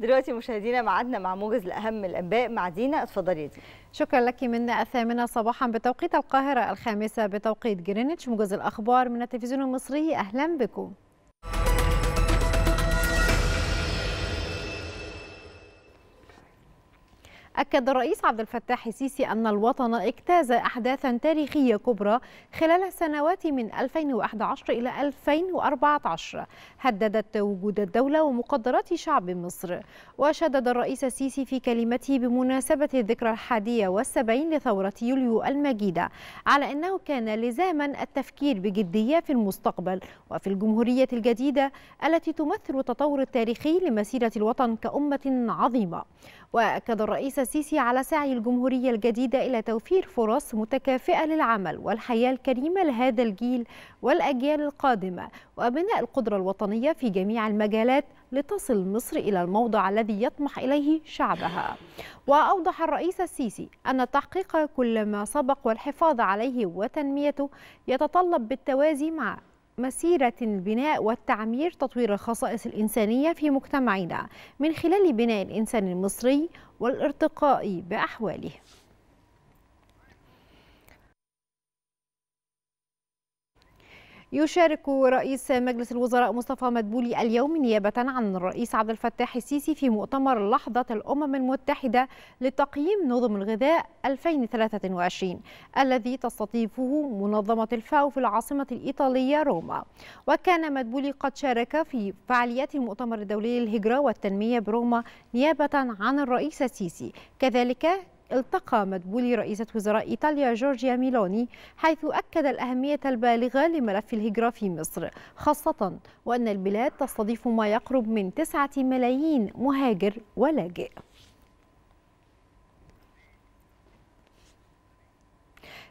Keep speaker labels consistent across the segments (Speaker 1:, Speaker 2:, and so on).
Speaker 1: دلوقتي مشاهدينا معادنا مع موجز لاهم الانباء مع دينا اتفضلي دينا شكرا لك من الثامنه صباحا بتوقيت القاهره الخامسه بتوقيت جرينتش موجز الاخبار من التلفزيون المصري اهلا بكم أكد الرئيس عبد الفتاح السيسي أن الوطن اجتاز أحداثا تاريخية كبرى خلال السنوات من 2011 إلى 2014 هددت وجود الدولة ومقدرات شعب مصر وشدد الرئيس السيسي في كلمته بمناسبة الذكرى الحادية والسبعين لثورة يوليو المجيدة على أنه كان لزاما التفكير بجدية في المستقبل وفي الجمهورية الجديدة التي تمثل التطور التاريخي لمسيرة الوطن كأمة عظيمة وأكد الرئيس السيسي على سعي الجمهورية الجديدة إلى توفير فرص متكافئة للعمل والحياة الكريمة لهذا الجيل والأجيال القادمة وبناء القدرة الوطنية في جميع المجالات لتصل مصر إلى الموضع الذي يطمح إليه شعبها وأوضح الرئيس السيسي أن تحقيق كل ما سبق والحفاظ عليه وتنميته يتطلب بالتوازي مع مسيرة البناء والتعمير تطوير الخصائص الإنسانية في مجتمعنا من خلال بناء الإنسان المصري والارتقاء بأحواله يشارك رئيس مجلس الوزراء مصطفى مدبولي اليوم نيابة عن الرئيس عبد الفتاح السيسي في مؤتمر لحظة الأمم المتحدة لتقييم نظم الغذاء 2023 الذي تستضيفه منظمة الفاو في العاصمة الإيطالية روما وكان مدبولي قد شارك في فعاليات المؤتمر الدولي للهجرة والتنمية بروما نيابة عن الرئيس السيسي كذلك التقى مدبولي رئيسة وزراء إيطاليا جورجيا ميلوني حيث أكد الأهمية البالغة لملف الهجرة في مصر خاصة وأن البلاد تستضيف ما يقرب من 9 ملايين مهاجر ولاجئ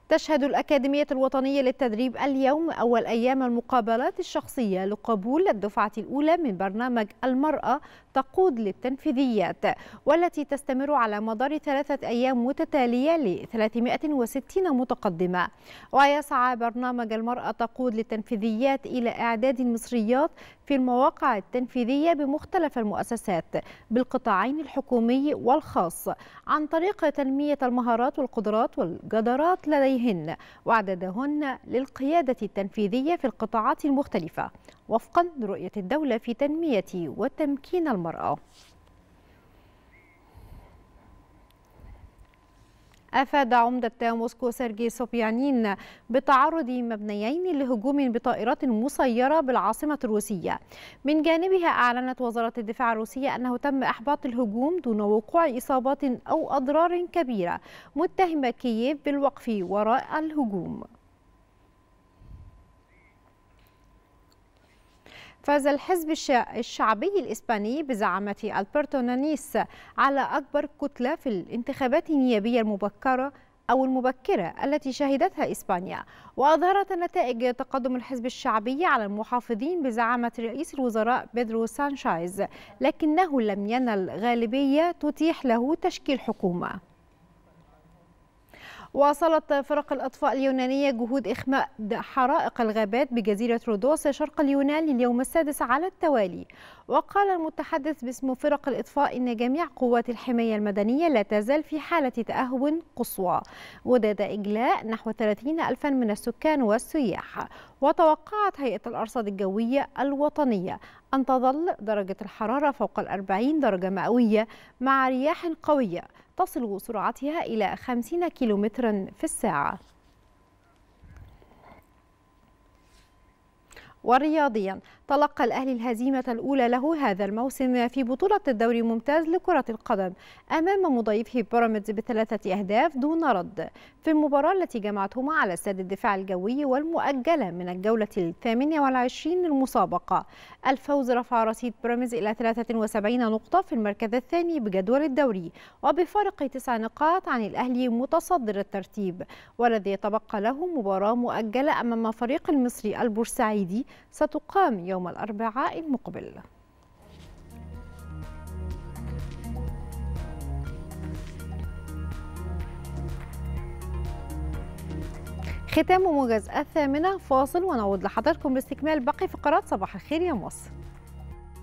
Speaker 1: تشهد الأكاديمية الوطنية للتدريب اليوم أول أيام المقابلات الشخصية لقبول الدفعة الأولى من برنامج المرأة تقود للتنفيذيات والتي تستمر على مدار ثلاثة أيام متتالية ل 360 متقدمة ويسعى برنامج المرأة تقود للتنفيذيات إلى إعداد المصريات في المواقع التنفيذية بمختلف المؤسسات بالقطاعين الحكومي والخاص عن طريق تنمية المهارات والقدرات والجدارات لديهن وعددهن للقيادة التنفيذية في القطاعات المختلفة وفقا لرؤية الدولة في تنمية وتمكين المرأة أفاد عمدة موسكو سيرجي سوبيانين بتعرض مبنيين لهجوم بطائرات مسيرة بالعاصمة الروسية من جانبها أعلنت وزارة الدفاع الروسية أنه تم إحباط الهجوم دون وقوع إصابات أو أضرار كبيرة متهمة كييف بالوقف وراء الهجوم فاز الحزب الشعبي الإسباني بزعامة ألبرتو نانيس على أكبر كتلة في الانتخابات النيابية المبكرة أو المبكرة التي شهدتها إسبانيا وأظهرت النتائج تقدم الحزب الشعبي على المحافظين بزعامة رئيس الوزراء بيدرو سانشايز لكنه لم ينل غالبية تتيح له تشكيل حكومة واصلت فرق الأطفاء اليونانية جهود إخماء حرائق الغابات بجزيرة رودوس شرق اليونان لليوم السادس على التوالي وقال المتحدث باسم فرق الإطفاء إن جميع قوات الحماية المدنية لا تزال في حالة تأهب قصوى وداد إجلاء نحو 30 ألفا من السكان والسياح وتوقعت هيئة الأرصاد الجوية الوطنية أن تظل درجة الحرارة فوق الأربعين درجة مئوية مع رياح قوية تصل سرعتها إلى 50 كيلومترا في الساعة ورياضيا تلقى الأهلي الهزيمة الأولى له هذا الموسم في بطولة الدوري الممتاز لكرة القدم أمام مضيفه بيراميدز بثلاثة أهداف دون رد في المباراة التي جمعتهما على استاد الدفاع الجوي والمؤجلة من الجولة الثامنة والعشرين للمسابقة الفوز رفع رصيد بيراميدز إلى 73 نقطة في المركز الثاني بجدول الدوري وبفارق تسع نقاط عن الأهلي متصدر الترتيب والذي يتبقى له مباراة مؤجلة أمام فريق المصري البورسعيدي ستقام يوم الأربعاء المقبل ختام موجز الثامنة فاصل ونعود لحضركم باستكمال باقي فقرات صباح الخير يا مصر